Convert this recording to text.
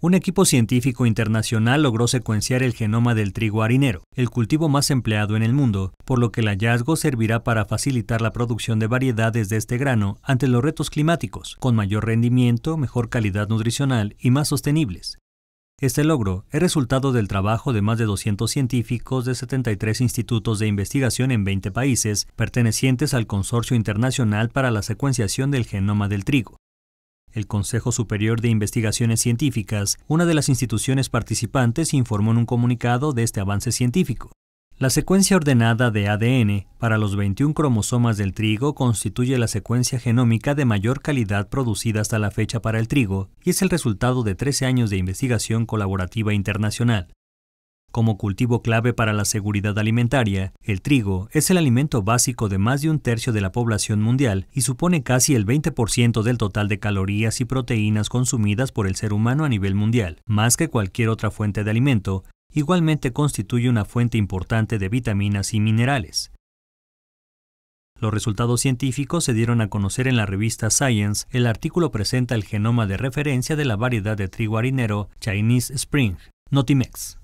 Un equipo científico internacional logró secuenciar el genoma del trigo harinero, el cultivo más empleado en el mundo, por lo que el hallazgo servirá para facilitar la producción de variedades de este grano ante los retos climáticos, con mayor rendimiento, mejor calidad nutricional y más sostenibles. Este logro es resultado del trabajo de más de 200 científicos de 73 institutos de investigación en 20 países pertenecientes al Consorcio Internacional para la Secuenciación del Genoma del Trigo, el Consejo Superior de Investigaciones Científicas, una de las instituciones participantes, informó en un comunicado de este avance científico. La secuencia ordenada de ADN para los 21 cromosomas del trigo constituye la secuencia genómica de mayor calidad producida hasta la fecha para el trigo y es el resultado de 13 años de investigación colaborativa internacional como cultivo clave para la seguridad alimentaria, el trigo es el alimento básico de más de un tercio de la población mundial y supone casi el 20% del total de calorías y proteínas consumidas por el ser humano a nivel mundial, más que cualquier otra fuente de alimento, igualmente constituye una fuente importante de vitaminas y minerales. Los resultados científicos se dieron a conocer en la revista Science. El artículo presenta el genoma de referencia de la variedad de trigo harinero Chinese Spring, Notimex.